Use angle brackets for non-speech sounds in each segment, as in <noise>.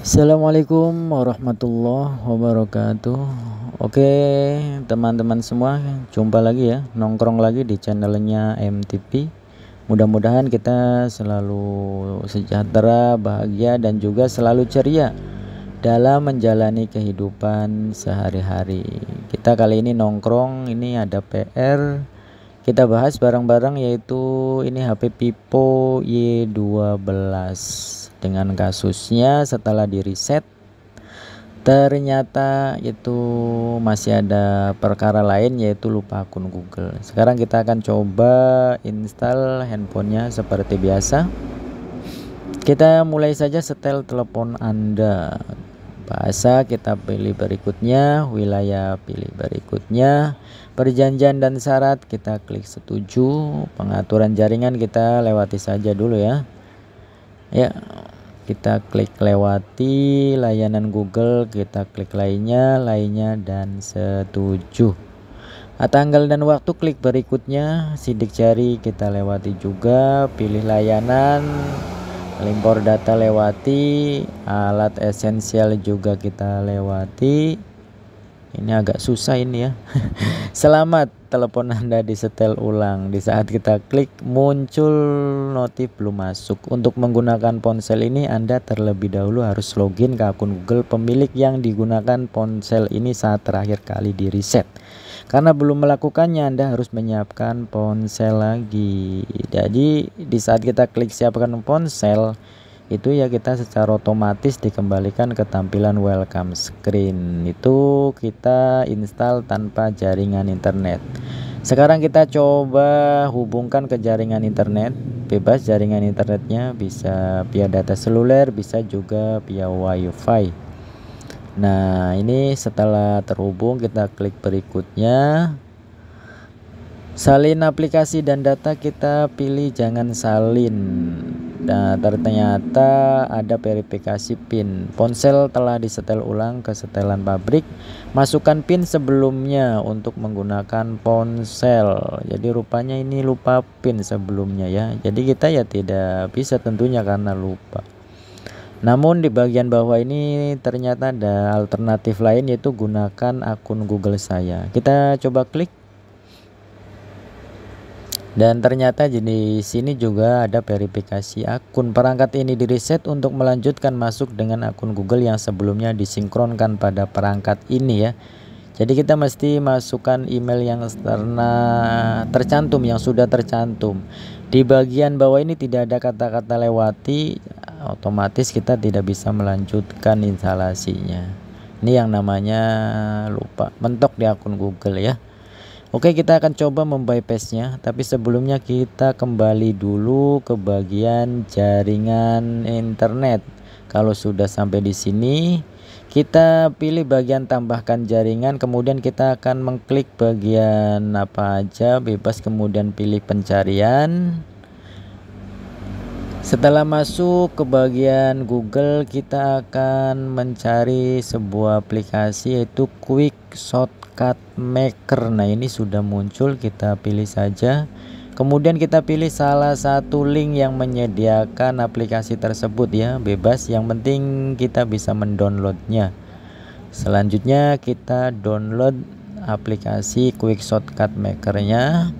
Assalamualaikum warahmatullahi wabarakatuh Oke teman-teman semua jumpa lagi ya nongkrong lagi di channelnya MTP mudah-mudahan kita selalu sejahtera bahagia dan juga selalu ceria dalam menjalani kehidupan sehari-hari kita kali ini nongkrong ini ada PR kita bahas bareng-bareng yaitu ini HP Pipo Y12 dengan kasusnya setelah di reset ternyata itu masih ada perkara lain yaitu lupa akun Google sekarang kita akan coba install handphonenya seperti biasa kita mulai saja setel telepon anda bahasa kita pilih berikutnya wilayah pilih berikutnya perjanjian dan syarat kita klik setuju pengaturan jaringan kita lewati saja dulu ya ya kita klik lewati layanan Google kita klik lainnya lainnya dan setuju nah, tanggal dan waktu klik berikutnya sidik jari kita lewati juga pilih layanan impor data lewati alat esensial juga kita lewati ini agak susah ini ya <laughs> selamat telepon anda disetel ulang di saat kita klik muncul notif belum masuk untuk menggunakan ponsel ini anda terlebih dahulu harus login ke akun Google pemilik yang digunakan ponsel ini saat terakhir kali di reset karena belum melakukannya anda harus menyiapkan ponsel lagi jadi di saat kita klik siapkan ponsel itu ya kita secara otomatis dikembalikan ke tampilan welcome screen itu kita install tanpa jaringan internet sekarang kita coba hubungkan ke jaringan internet bebas jaringan internetnya bisa via data seluler bisa juga via wifi nah ini setelah terhubung kita klik berikutnya salin aplikasi dan data kita pilih jangan salin Nah, ternyata ada verifikasi PIN. Ponsel telah disetel ulang ke setelan pabrik. Masukkan PIN sebelumnya untuk menggunakan ponsel. Jadi rupanya ini lupa PIN sebelumnya ya. Jadi kita ya tidak bisa tentunya karena lupa. Namun di bagian bawah ini ternyata ada alternatif lain yaitu gunakan akun Google saya. Kita coba klik dan ternyata jenis ini juga ada verifikasi akun. Perangkat ini direset untuk melanjutkan masuk dengan akun Google yang sebelumnya disinkronkan pada perangkat ini ya. Jadi kita mesti masukkan email yang terna tercantum yang sudah tercantum. Di bagian bawah ini tidak ada kata-kata lewati, otomatis kita tidak bisa melanjutkan instalasinya. Ini yang namanya lupa mentok di akun Google ya. Oke kita akan coba membypassnya tapi sebelumnya kita kembali dulu ke bagian jaringan internet kalau sudah sampai di sini kita pilih bagian tambahkan jaringan kemudian kita akan mengklik bagian apa aja bebas kemudian pilih pencarian setelah masuk ke bagian Google kita akan mencari sebuah aplikasi yaitu Quick Shot shortcut maker nah ini sudah muncul kita pilih saja kemudian kita pilih salah satu link yang menyediakan aplikasi tersebut ya bebas yang penting kita bisa mendownloadnya selanjutnya kita download aplikasi quick shortcut Maker-nya.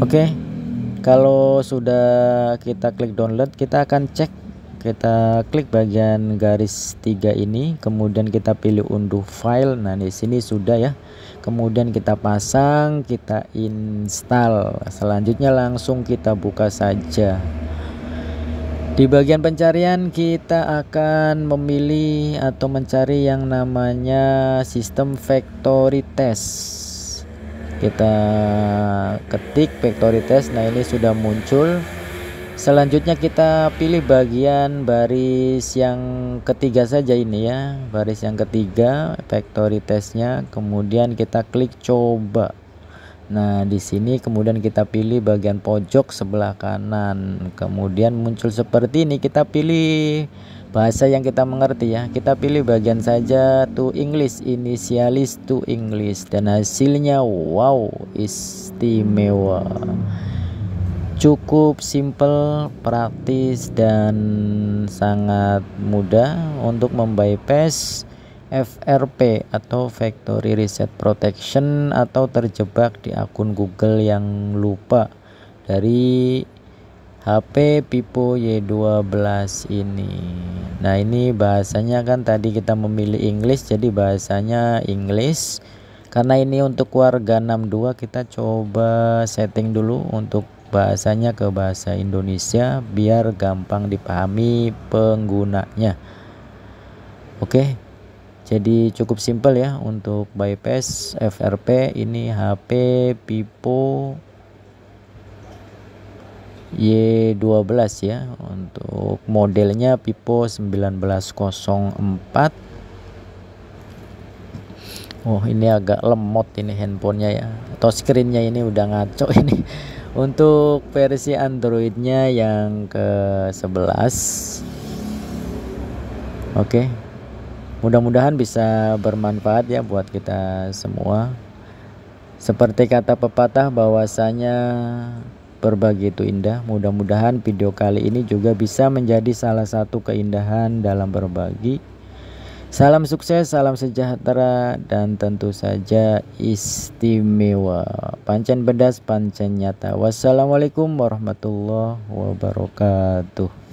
oke okay. kalau sudah kita klik download kita akan cek kita klik bagian garis tiga ini kemudian kita pilih unduh file nah di sini sudah ya kemudian kita pasang kita install selanjutnya langsung kita buka saja di bagian pencarian kita akan memilih atau mencari yang namanya sistem factory test kita ketik factory test nah ini sudah muncul selanjutnya kita pilih bagian baris yang ketiga saja ini ya baris yang ketiga factory testnya kemudian kita klik coba nah di sini kemudian kita pilih bagian pojok sebelah kanan kemudian muncul seperti ini kita pilih bahasa yang kita mengerti ya kita pilih bagian saja to English inisialis to English dan hasilnya wow istimewa cukup simple praktis dan sangat mudah untuk membypass FRP atau Factory Reset Protection atau terjebak di akun Google yang lupa dari HP Vivo Y12 ini nah ini bahasanya kan tadi kita memilih English jadi bahasanya English karena ini untuk warga 62 kita coba setting dulu untuk bahasanya ke bahasa Indonesia biar gampang dipahami penggunanya. Oke. Jadi cukup simpel ya untuk bypass FRP ini HP Vivo Y12 ya untuk modelnya Vivo 1904 Oh ini agak lemot ini handphonenya ya atau screennya ini udah ngaco ini untuk versi Androidnya yang ke-11 Oke okay. Mudah-mudahan bisa bermanfaat ya buat kita semua Seperti kata pepatah bahwasanya berbagi itu indah Mudah-mudahan video kali ini juga bisa menjadi salah satu keindahan dalam berbagi Salam sukses, salam sejahtera dan tentu saja istimewa. Pancen bedas, pancen nyata. Wassalamualaikum warahmatullahi wabarakatuh.